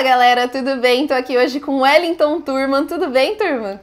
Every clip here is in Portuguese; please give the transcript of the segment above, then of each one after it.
Fala galera, tudo bem? Estou aqui hoje com Wellington Turman. Tudo bem, turma?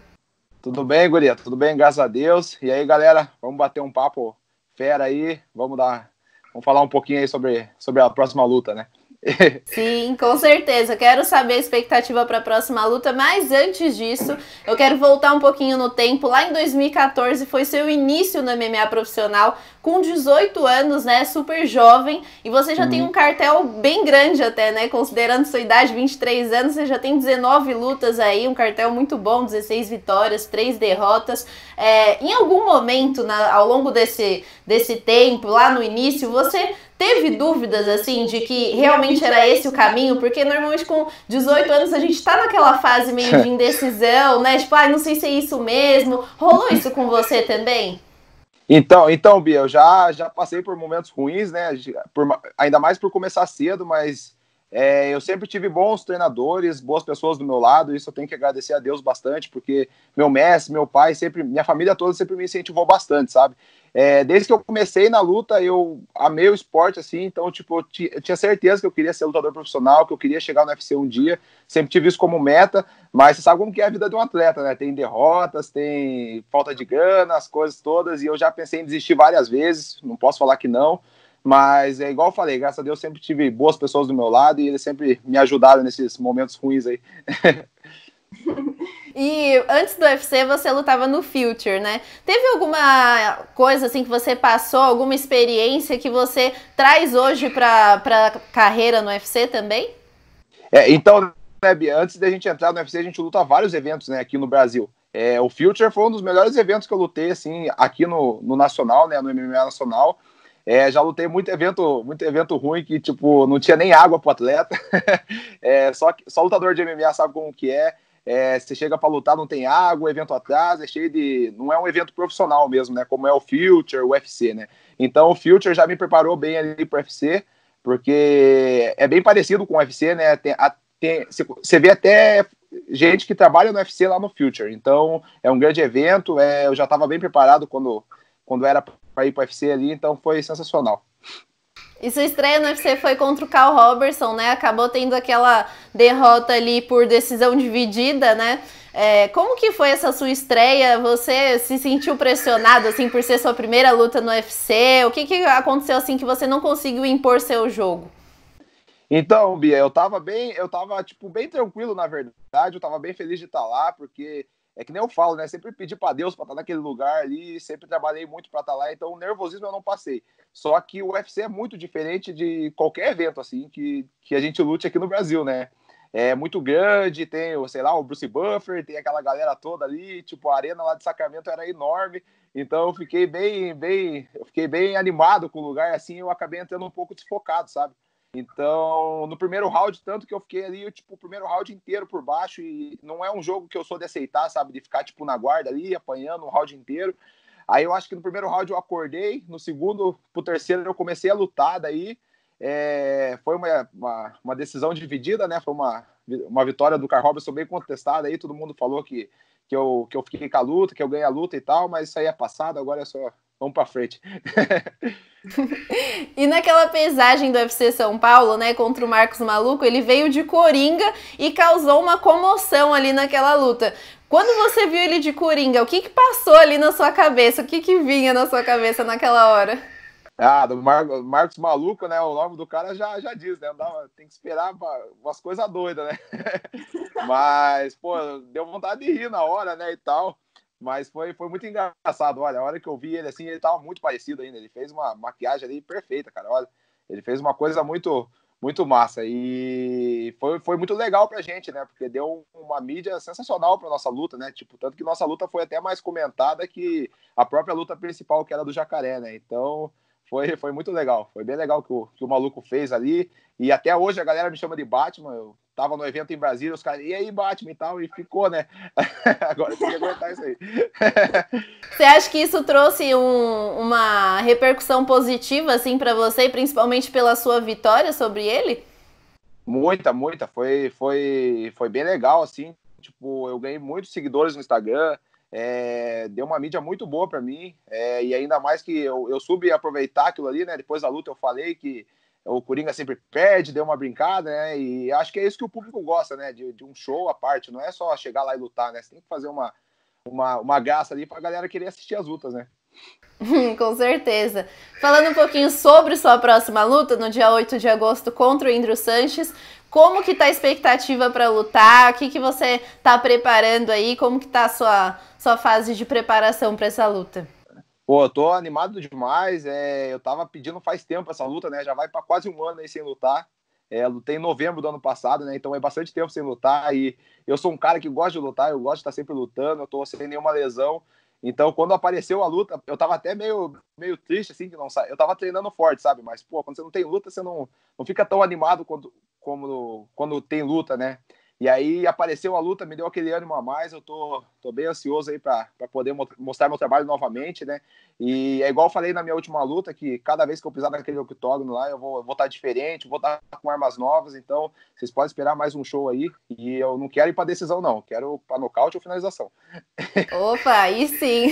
Tudo bem, guria? Tudo bem, graças a Deus. E aí, galera, vamos bater um papo fera aí, vamos dar, vamos falar um pouquinho aí sobre, sobre a próxima luta, né? Sim, com certeza. quero saber a expectativa para a próxima luta, mas antes disso, eu quero voltar um pouquinho no tempo. Lá em 2014 foi seu início no MMA profissional com 18 anos, né? Super jovem. E você já tem uhum. um cartel bem grande até, né? Considerando sua idade, 23 anos, você já tem 19 lutas aí, um cartel muito bom, 16 vitórias, 3 derrotas. É, em algum momento, na, ao longo desse, desse tempo, lá no início, você teve dúvidas assim de que realmente era esse o caminho, porque normalmente com 18 anos a gente tá naquela fase meio de indecisão, né? Tipo, ai, ah, não sei se é isso mesmo. Rolou isso com você também? Então, então, Bia, eu já, já passei por momentos ruins, né? Por, ainda mais por começar cedo, mas é, eu sempre tive bons treinadores, boas pessoas do meu lado, isso eu tenho que agradecer a Deus bastante, porque meu mestre, meu pai, sempre, minha família toda sempre me incentivou bastante, sabe? É, desde que eu comecei na luta, eu amei o esporte, assim, então, tipo, eu, eu, tinha certeza que eu queria ser lutador profissional, que eu queria chegar no UFC um dia, sempre tive isso como meta, mas você sabe como que é a vida de um atleta, né? Tem derrotas, tem falta de grana, as coisas todas, e eu já pensei em desistir várias vezes, não posso falar que não, mas é igual eu falei, graças a Deus sempre tive boas pessoas do meu lado e eles sempre me ajudaram nesses momentos ruins aí. E antes do UFC você lutava no Future, né? Teve alguma coisa assim que você passou, alguma experiência que você traz hoje para pra carreira no UFC também? É, então, antes da gente entrar no UFC, a gente luta vários eventos, né, aqui no Brasil. É, o Future foi um dos melhores eventos que eu lutei, assim, aqui no, no Nacional, né, no MMA Nacional. É, já lutei muito evento, muito evento ruim que, tipo, não tinha nem água pro atleta. é, só, só lutador de MMA sabe como que é. é você chega para lutar, não tem água, o evento atrás, é cheio de. Não é um evento profissional mesmo, né? Como é o Future, o UFC, né? Então o Future já me preparou bem ali pro UFC, porque é bem parecido com o UFC, né? Tem, a, tem, você vê até gente que trabalha no UFC lá no Future. Então, é um grande evento. É, eu já estava bem preparado quando quando era para ir para o UFC ali, então foi sensacional. E sua estreia no UFC foi contra o Carl Robertson, né? Acabou tendo aquela derrota ali por decisão dividida, né? É, como que foi essa sua estreia? Você se sentiu pressionado, assim, por ser sua primeira luta no UFC? O que, que aconteceu, assim, que você não conseguiu impor seu jogo? Então, Bia, eu tava bem, eu tava, tipo, bem tranquilo, na verdade. Eu tava bem feliz de estar tá lá, porque é que nem eu falo, né? Sempre pedi para Deus para estar tá naquele lugar ali, sempre trabalhei muito para estar tá lá, então o nervosismo eu não passei. Só que o UFC é muito diferente de qualquer evento assim que, que a gente lute aqui no Brasil, né? É muito grande, tem, sei lá, o Bruce Buffer, tem aquela galera toda ali, tipo, a arena lá de Sacramento era enorme. Então eu fiquei bem, bem, eu fiquei bem animado com o lugar assim, eu acabei entrando um pouco desfocado, sabe? Então, no primeiro round, tanto que eu fiquei ali, eu, tipo, o primeiro round inteiro por baixo, e não é um jogo que eu sou de aceitar, sabe? De ficar, tipo, na guarda ali, apanhando o round inteiro. Aí eu acho que no primeiro round eu acordei, no segundo pro terceiro eu comecei a lutar, daí é, foi uma, uma, uma, decisão dividida, né? Foi uma, uma vitória do Carl Robinson bem contestada aí, todo mundo falou que, que, eu, que eu fiquei com a luta, que eu ganhei a luta e tal, mas isso aí é passado, agora é só vamos para frente. e naquela paisagem do UFC São Paulo, né, contra o Marcos Maluco, ele veio de coringa e causou uma comoção ali naquela luta. Quando você viu ele de coringa, o que que passou ali na sua cabeça? O que que vinha na sua cabeça naquela hora? Ah, do Mar Marcos Maluco, né? O nome do cara já, já diz, né? dá, tem que esperar umas coisas doidas, né? Mas, pô, deu vontade de rir na hora, né? E tal. Mas foi, foi muito engraçado. Olha, a hora que eu vi ele assim, ele tava muito parecido ainda. Ele fez uma maquiagem ali perfeita, cara. Olha, ele fez uma coisa muito muito massa. E foi, foi muito legal pra gente, né? Porque deu uma mídia sensacional pra nossa luta, né? Tipo, tanto que nossa luta foi até mais comentada que a própria luta principal, que era do Jacaré, né? Então, foi, foi muito legal. Foi bem legal que o, que o maluco fez ali. E até hoje a galera me chama de Batman. Eu tava no evento em Brasília, os caras, e aí, Batman e tal, e ficou, né? Agora tem que aguentar isso aí. você acha que isso trouxe um, uma repercussão positiva, assim, para você, principalmente pela sua vitória sobre ele? Muita, muita. Foi, foi, foi bem legal, assim. Tipo, eu ganhei muitos seguidores no Instagram é, deu uma mídia muito boa para mim, é, e ainda mais que eu, eu soube aproveitar aquilo ali, né? Depois da luta eu falei que o Coringa sempre perde, deu uma brincada, né? E acho que é isso que o público gosta, né? De, de um show à parte, não é só chegar lá e lutar, né? Você tem que fazer uma, uma, uma graça ali pra galera querer assistir as lutas, né? Com certeza. Falando um pouquinho sobre sua próxima luta, no dia 8 de agosto contra o Indro Sanches, como que tá a expectativa para lutar? O que, que você tá preparando aí? Como que tá a sua, sua fase de preparação para essa luta? Pô, eu tô animado demais. É, eu tava pedindo faz tempo essa luta, né? Já vai para quase um ano aí sem lutar. É, lutei em novembro do ano passado, né? Então é bastante tempo sem lutar. E eu sou um cara que gosta de lutar, eu gosto de estar sempre lutando, eu tô sem nenhuma lesão. Então, quando apareceu a luta, eu tava até meio, meio triste, assim, que não sabe Eu tava treinando forte, sabe? Mas, pô, quando você não tem luta, você não, não fica tão animado quando, como quando tem luta, né? E aí apareceu a luta, me deu aquele ânimo a mais. Eu tô, tô bem ansioso aí para poder mostrar meu trabalho novamente, né? E é igual eu falei na minha última luta, que cada vez que eu pisar naquele octógono lá, eu vou, eu tá diferente, vou estar tá com armas novas. Então, vocês podem esperar mais um show aí. E eu não quero ir para decisão, não. Quero para nocaute ou finalização. Opa, aí sim.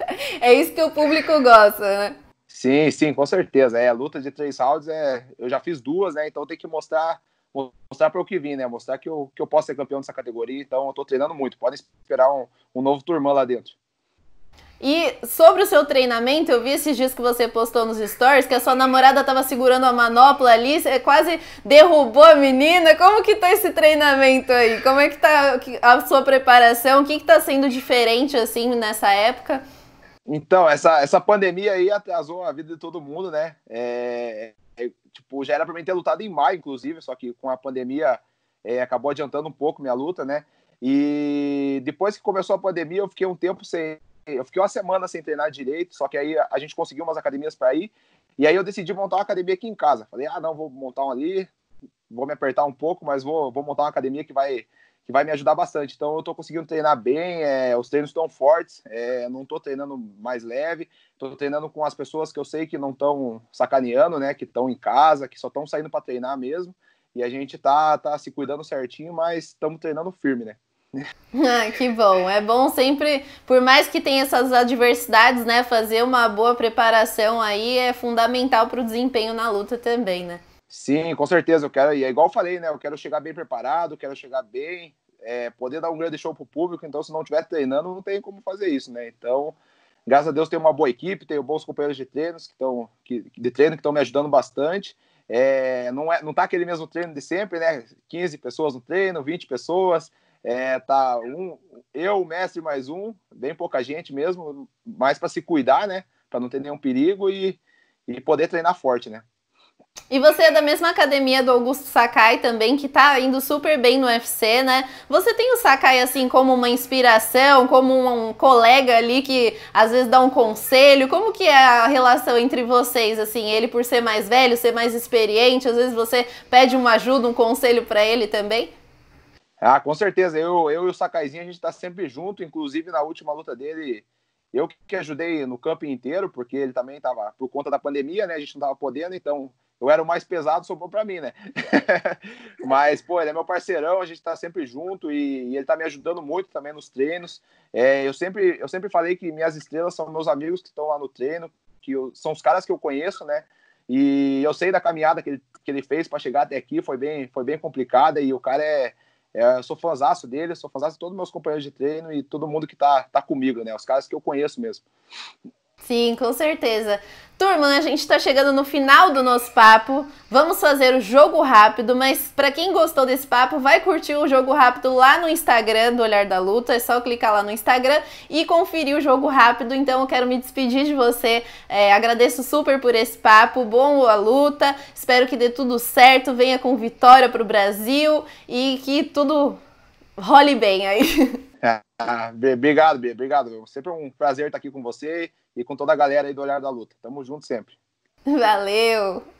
é isso que o público gosta, né? Sim, sim, com certeza. É, a luta de três rounds, é, eu já fiz duas, né? Então tem que mostrar mostrar para o que vim, né? Mostrar que eu, que eu posso ser campeão dessa categoria. Então, eu estou treinando muito. Podem esperar um, um novo turmão lá dentro. E sobre o seu treinamento, eu vi esses dias que você postou nos stories que a sua namorada estava segurando a manopla ali, quase derrubou a menina. Como que tá esse treinamento aí? Como é que tá a sua preparação? O que está sendo diferente assim nessa época? Então, essa, essa pandemia aí atrasou a vida de todo mundo, né? É, Tipo, já era para mim ter lutado em maio, inclusive, só que com a pandemia é, acabou adiantando um pouco minha luta, né? E depois que começou a pandemia, eu fiquei um tempo sem. Eu fiquei uma semana sem treinar direito, só que aí a gente conseguiu umas academias para ir. E aí eu decidi montar uma academia aqui em casa. Falei, ah, não, vou montar uma ali, vou me apertar um pouco, mas vou, vou montar uma academia que vai que vai me ajudar bastante. Então eu tô conseguindo treinar bem, é, os treinos estão fortes, é, não tô treinando mais leve, tô treinando com as pessoas que eu sei que não estão sacaneando, né, que estão em casa, que só estão saindo para treinar mesmo, e a gente tá, tá se cuidando certinho, mas estamos treinando firme, né. ah, que bom, é bom sempre, por mais que tenha essas adversidades, né, fazer uma boa preparação aí é fundamental para o desempenho na luta também, né. Sim, com certeza. Eu quero, e é igual eu falei, né? Eu quero chegar bem preparado, quero chegar bem, é, poder dar um grande show para o público. Então, se não estiver treinando, não tem como fazer isso, né? Então, graças a Deus, tem uma boa equipe, tenho bons companheiros de treinos que estão que, de treino que estão me ajudando bastante. É, não é, não tá aquele mesmo treino de sempre, né? 15 pessoas no treino, 20 pessoas. É, tá um, eu, o mestre, mais um, bem pouca gente mesmo, mais para se cuidar, né? Para não ter nenhum perigo e, e poder treinar forte, né? E você é da mesma academia do Augusto Sakai também, que tá indo super bem no UFC, né? Você tem o Sakai assim como uma inspiração, como um, colega ali que às vezes dá um conselho? Como que é a relação entre vocês assim? Ele por ser mais velho, ser mais experiente, às vezes você pede uma ajuda, um conselho para ele também? Ah, com certeza. Eu, eu e o Sakaizinho a gente tá sempre junto, inclusive na última luta dele, eu que ajudei no campo inteiro, porque ele também tava por conta da pandemia, né? A gente não tava podendo, então eu era o mais pesado, sobrou para mim, né? Mas, pô, ele é meu parceirão, a gente tá sempre junto e, e ele tá me ajudando muito também nos treinos. É, eu, sempre, eu sempre falei que minhas estrelas são meus amigos que estão lá no treino, que eu, são os caras que eu conheço, né? E eu sei da caminhada que ele, que ele fez para chegar até aqui, foi bem, foi bem complicada e o cara é. é eu sou fãzaço dele, sou fãzaço de todos meus companheiros de treino e todo mundo que tá, tá comigo, né? Os caras que eu conheço mesmo. Sim, com certeza. Turma, a gente está chegando no final do nosso papo. Vamos fazer o jogo rápido, mas para quem gostou desse papo, vai curtir o jogo rápido lá no Instagram do Olhar da Luta. É só clicar lá no Instagram e conferir o jogo rápido. Então eu quero me despedir de você. É, agradeço super por esse papo. Bom a luta. Espero que dê tudo certo. Venha com vitória para o Brasil e que tudo role bem aí. Ah, obrigado, Bia. Obrigado. Sempre é um prazer estar aqui com você e com toda a galera aí do Olhar da Luta. Tamo junto sempre. Valeu!